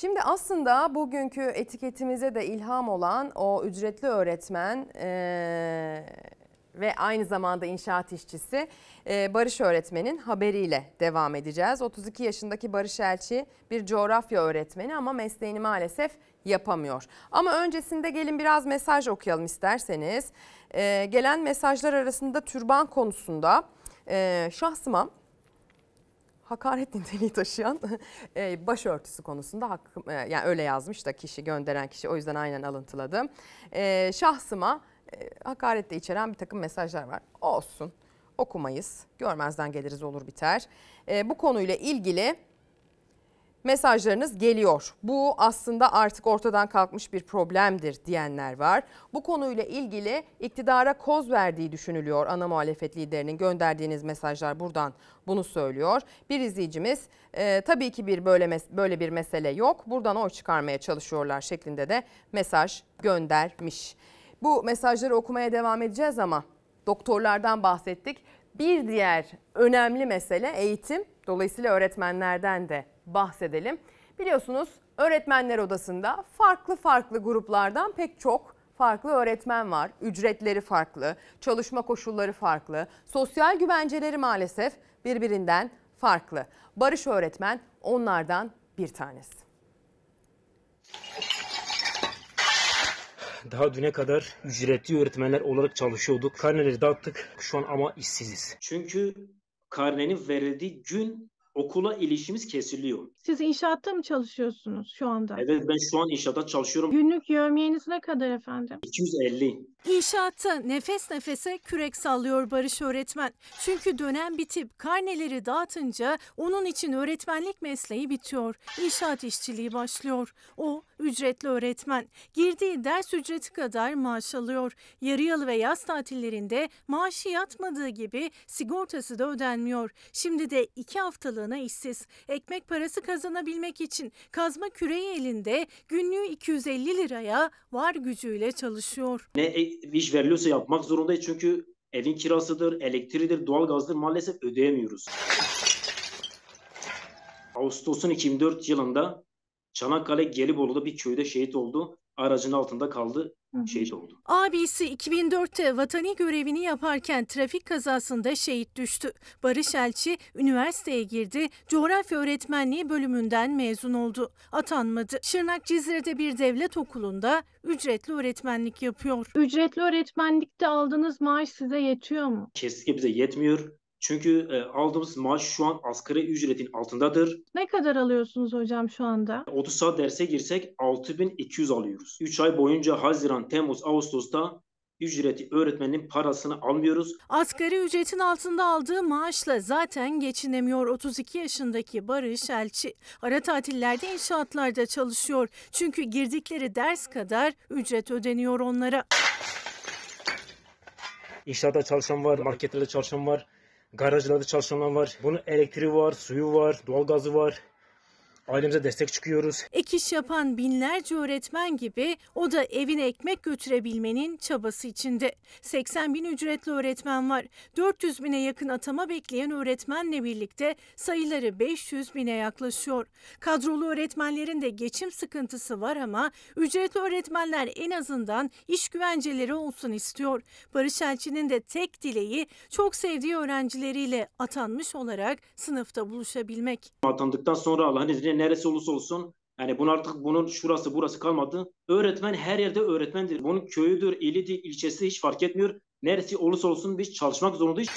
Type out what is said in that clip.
Şimdi aslında bugünkü etiketimize de ilham olan o ücretli öğretmen ee, ve aynı zamanda inşaat işçisi Barış Öğretmen'in haberiyle devam edeceğiz. 32 yaşındaki Barış Elçi bir coğrafya öğretmeni ama mesleğini maalesef yapamıyor. Ama öncesinde gelin biraz mesaj okuyalım isterseniz. Gelen mesajlar arasında türban konusunda şahsıma hakaret niteliği taşıyan e, başörtüsü konusunda hakkım, e, yani öyle yazmış da kişi gönderen kişi o yüzden aynen alıntıladım. E, şahsıma e, hakaret de içeren bir takım mesajlar var. Olsun okumayız görmezden geliriz olur biter. E, bu konuyla ilgili mesajlarınız geliyor. Bu aslında artık ortadan kalkmış bir problemdir diyenler var. Bu konuyla ilgili iktidara koz verdiği düşünülüyor ana muhalefet liderinin gönderdiğiniz mesajlar buradan bunu söylüyor. Bir izleyicimiz e, tabii ki bir böyle böyle bir mesele yok. Buradan oy çıkarmaya çalışıyorlar şeklinde de mesaj göndermiş. Bu mesajları okumaya devam edeceğiz ama doktorlardan bahsettik. Bir diğer önemli mesele eğitim. Dolayısıyla öğretmenlerden de bahsedelim. Biliyorsunuz öğretmenler odasında farklı farklı gruplardan pek çok farklı öğretmen var. Ücretleri farklı, çalışma koşulları farklı, sosyal güvenceleri maalesef birbirinden farklı. Barış öğretmen onlardan bir tanesi. Daha düne kadar ücretli öğretmenler olarak çalışıyorduk. Karneleri dağıttık. Şu an ama işsiziz. Çünkü karnenin verildiği gün okula ilişimiz kesiliyor. Siz inşaatta mı çalışıyorsunuz şu anda? Evet ben şu an inşaatta çalışıyorum. Günlük yevmiyeniz ne kadar efendim? 250. İnşaatta nefes nefese kürek sallıyor Barış öğretmen. Çünkü dönem bitip karneleri dağıtınca onun için öğretmenlik mesleği bitiyor. İnşaat işçiliği başlıyor. O ücretli öğretmen. Girdiği ders ücreti kadar maaş alıyor. Yarı yıl ve yaz tatillerinde maaşı yatmadığı gibi sigortası da ödenmiyor. Şimdi de iki haftalığına işsiz. Ekmek parası kazanabilmek için kazma küreği elinde günlüğü 250 liraya var gücüyle çalışıyor. Ne iş veriliyorsa yapmak zorundayız. Çünkü evin kirasıdır, elektriğidir, doğalgazdır maalesef ödeyemiyoruz. Ağustos'un 2004 yılında Çanakkale Gelibolu'da bir köyde şehit oldu. Aracın altında kaldı şehit oldu. Abisi 2004'te vatani görevini yaparken trafik kazasında şehit düştü. Barış Elçi üniversiteye girdi, coğrafya öğretmenliği bölümünden mezun oldu. Atanmadı. Şırnak Cizre'de bir devlet okulunda ücretli öğretmenlik yapıyor. Ücretli öğretmenlikte aldığınız maaş size yetiyor mu? Kesinlikle bize yetmiyor. Çünkü e, aldığımız maaş şu an asgari ücretin altındadır. Ne kadar alıyorsunuz hocam şu anda? 30 saat derse girsek 6200 alıyoruz. 3 ay boyunca Haziran, Temmuz, Ağustos'ta ücreti öğretmenin parasını almıyoruz. Asgari ücretin altında aldığı maaşla zaten geçinemiyor 32 yaşındaki Barış Elçi. Ara tatillerde inşaatlarda çalışıyor. Çünkü girdikleri ders kadar ücret ödeniyor onlara. İnşaatta çalışan var, marketlerde çalışan var, Garajlarda çalışanlar var. Bunun elektriği var, suyu var, doğalgazı var ailemize destek çıkıyoruz. Ek iş yapan binlerce öğretmen gibi o da evine ekmek götürebilmenin çabası içinde. 80 bin ücretli öğretmen var. 400 bine yakın atama bekleyen öğretmenle birlikte sayıları 500 bine yaklaşıyor. Kadrolu öğretmenlerin de geçim sıkıntısı var ama ücretli öğretmenler en azından iş güvenceleri olsun istiyor. Barış Elçi'nin de tek dileği çok sevdiği öğrencileriyle atanmış olarak sınıfta buluşabilmek. Atandıktan sonra Allah'ın izniyle neresi olursa olsun yani bunun artık bunun şurası burası kalmadı. Öğretmen her yerde öğretmendir. Bunun köyüdür, ilidir, ilçesi hiç fark etmiyor. Neresi olursa olsun biz çalışmak zorundayız.